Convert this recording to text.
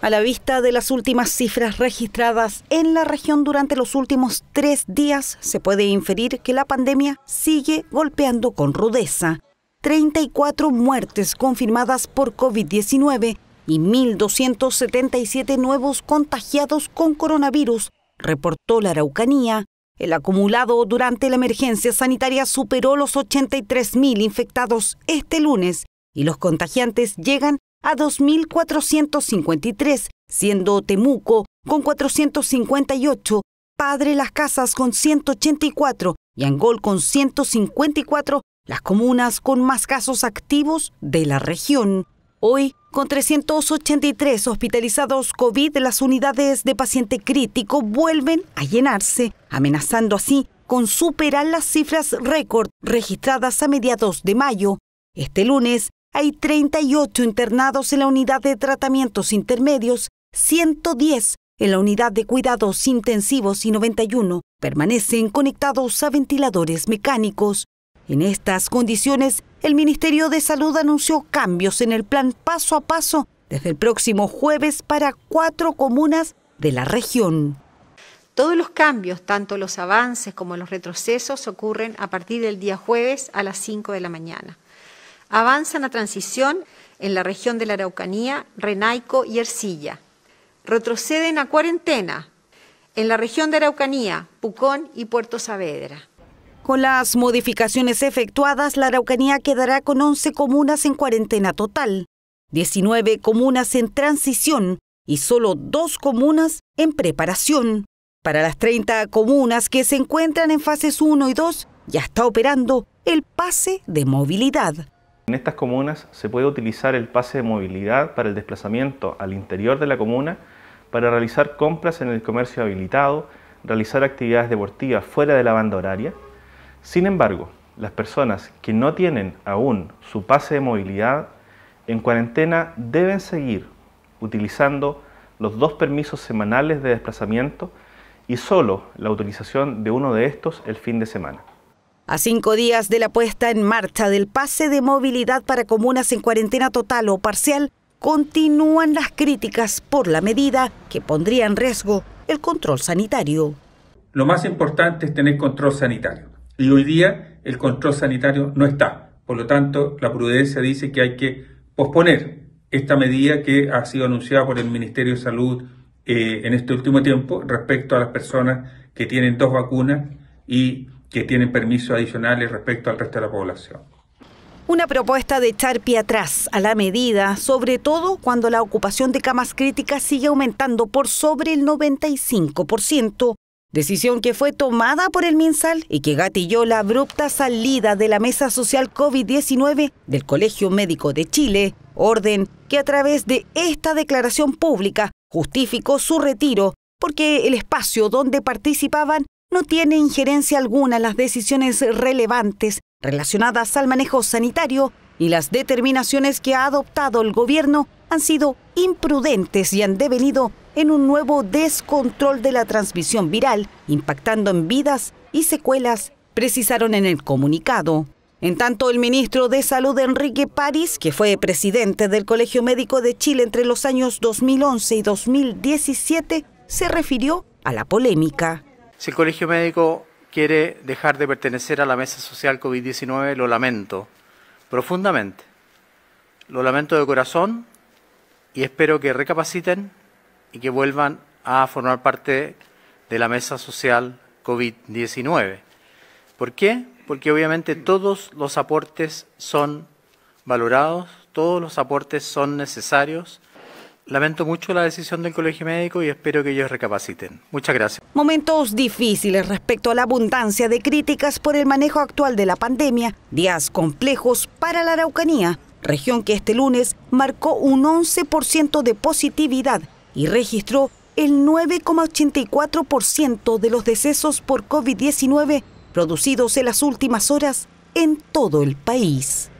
A la vista de las últimas cifras registradas en la región durante los últimos tres días, se puede inferir que la pandemia sigue golpeando con rudeza. 34 muertes confirmadas por COVID-19 y 1.277 nuevos contagiados con coronavirus, reportó la Araucanía. El acumulado durante la emergencia sanitaria superó los 83.000 infectados este lunes y los contagiantes llegan a 2.453, siendo Temuco con 458, Padre Las Casas con 184 y Angol con 154 las comunas con más casos activos de la región. Hoy, con 383 hospitalizados COVID, las unidades de paciente crítico vuelven a llenarse, amenazando así con superar las cifras récord registradas a mediados de mayo. Este lunes hay 38 internados en la unidad de tratamientos intermedios, 110 en la unidad de cuidados intensivos y 91 permanecen conectados a ventiladores mecánicos. En estas condiciones, el Ministerio de Salud anunció cambios en el plan paso a paso desde el próximo jueves para cuatro comunas de la región. Todos los cambios, tanto los avances como los retrocesos, ocurren a partir del día jueves a las 5 de la mañana. Avanzan a transición en la región de la Araucanía, Renaico y Ercilla. Retroceden a cuarentena en la región de Araucanía, Pucón y Puerto Saavedra. Con las modificaciones efectuadas, la Araucanía quedará con 11 comunas en cuarentena total, 19 comunas en transición y solo dos comunas en preparación. Para las 30 comunas que se encuentran en fases 1 y 2, ya está operando el pase de movilidad. En estas comunas se puede utilizar el pase de movilidad para el desplazamiento al interior de la comuna para realizar compras en el comercio habilitado, realizar actividades deportivas fuera de la banda horaria. Sin embargo, las personas que no tienen aún su pase de movilidad en cuarentena deben seguir utilizando los dos permisos semanales de desplazamiento y solo la utilización de uno de estos el fin de semana. A cinco días de la puesta en marcha del pase de movilidad para comunas en cuarentena total o parcial, continúan las críticas por la medida que pondría en riesgo el control sanitario. Lo más importante es tener control sanitario. Y hoy día el control sanitario no está. Por lo tanto, la prudencia dice que hay que posponer esta medida que ha sido anunciada por el Ministerio de Salud eh, en este último tiempo respecto a las personas que tienen dos vacunas y que tienen permisos adicionales respecto al resto de la población. Una propuesta de echar pie atrás a la medida, sobre todo cuando la ocupación de camas críticas sigue aumentando por sobre el 95%, decisión que fue tomada por el MinSal y que gatilló la abrupta salida de la Mesa Social COVID-19 del Colegio Médico de Chile, orden que a través de esta declaración pública justificó su retiro porque el espacio donde participaban no tiene injerencia alguna las decisiones relevantes relacionadas al manejo sanitario y las determinaciones que ha adoptado el gobierno han sido imprudentes y han devenido en un nuevo descontrol de la transmisión viral, impactando en vidas y secuelas, precisaron en el comunicado. En tanto, el ministro de Salud Enrique París, que fue presidente del Colegio Médico de Chile entre los años 2011 y 2017, se refirió a la polémica. Si el Colegio Médico quiere dejar de pertenecer a la mesa social COVID-19, lo lamento profundamente. Lo lamento de corazón y espero que recapaciten y que vuelvan a formar parte de la mesa social COVID-19. ¿Por qué? Porque obviamente todos los aportes son valorados, todos los aportes son necesarios Lamento mucho la decisión del Colegio Médico y espero que ellos recapaciten. Muchas gracias. Momentos difíciles respecto a la abundancia de críticas por el manejo actual de la pandemia, días complejos para la Araucanía, región que este lunes marcó un 11% de positividad y registró el 9,84% de los decesos por COVID-19 producidos en las últimas horas en todo el país.